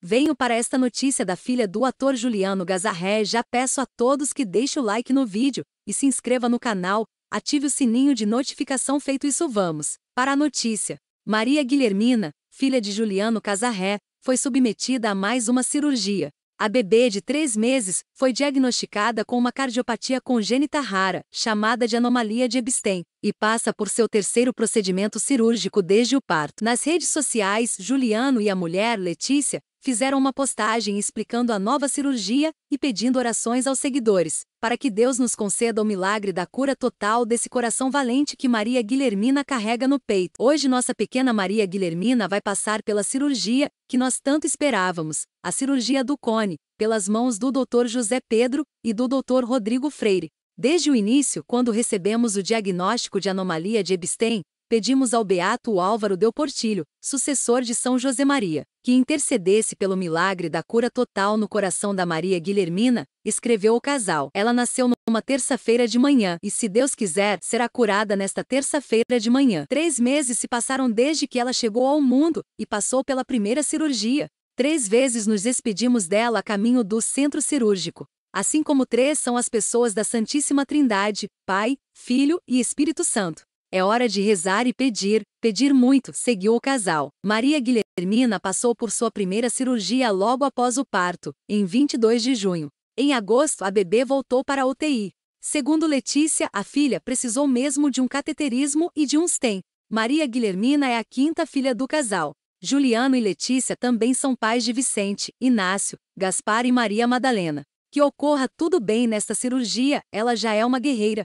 Venho para esta notícia da filha do ator Juliano Gazarré. Já peço a todos que deixem o like no vídeo e se inscreva no canal, ative o sininho de notificação. Feito isso, vamos para a notícia. Maria Guilhermina, filha de Juliano Casarré, foi submetida a mais uma cirurgia. A bebê de três meses foi diagnosticada com uma cardiopatia congênita rara, chamada de anomalia de Ebstein, e passa por seu terceiro procedimento cirúrgico desde o parto. Nas redes sociais, Juliano e a mulher, Letícia, fizeram uma postagem explicando a nova cirurgia e pedindo orações aos seguidores, para que Deus nos conceda o milagre da cura total desse coração valente que Maria Guilhermina carrega no peito. Hoje, nossa pequena Maria Guilhermina vai passar pela cirurgia que nós tanto esperávamos, a cirurgia do Cone, pelas mãos do Dr. José Pedro e do Dr. Rodrigo Freire. Desde o início, quando recebemos o diagnóstico de anomalia de Ebstein, pedimos ao Beato Álvaro Del Portillo, sucessor de São José Maria, que intercedesse pelo milagre da cura total no coração da Maria Guilhermina, escreveu o casal. Ela nasceu numa terça-feira de manhã e, se Deus quiser, será curada nesta terça-feira de manhã. Três meses se passaram desde que ela chegou ao mundo e passou pela primeira cirurgia. Três vezes nos despedimos dela a caminho do centro cirúrgico. Assim como três são as pessoas da Santíssima Trindade, Pai, Filho e Espírito Santo. É hora de rezar e pedir, pedir muito, seguiu o casal. Maria Guilhermina passou por sua primeira cirurgia logo após o parto, em 22 de junho. Em agosto, a bebê voltou para a UTI. Segundo Letícia, a filha precisou mesmo de um cateterismo e de um stent. Maria Guilhermina é a quinta filha do casal. Juliano e Letícia também são pais de Vicente, Inácio, Gaspar e Maria Madalena. Que ocorra tudo bem nesta cirurgia, ela já é uma guerreira,